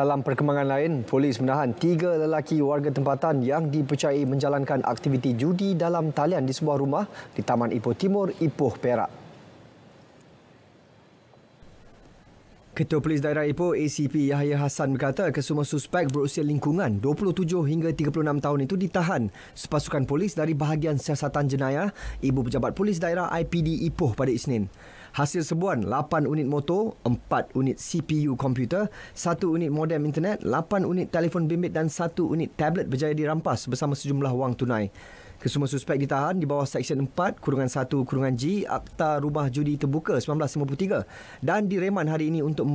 Dalam perkembangan lain, polis menahan tiga lelaki warga tempatan yang dipercayai menjalankan aktiviti judi dalam talian di sebuah rumah di Taman Ipoh Timur, Ipoh, Perak. Ketua Polis Daerah Ipoh ACP Yahya Hassan berkata kesemua suspek berusia lingkungan 27 hingga 36 tahun itu ditahan sepasukan polis dari bahagian siasatan jenayah Ibu Pejabat Polis Daerah IPD Ipoh pada Isnin. Hasil sebuan 8 unit motor, 4 unit CPU komputer, 1 unit modem internet, 8 unit telefon bimbit dan 1 unit tablet berjaya dirampas bersama sejumlah wang tunai. Kesemua suspek ditahan di bawah Seksyen 4, Kurungan 1, Kurungan G, Akta Rumah Judi Terbuka 1953 dan direman hari ini untuk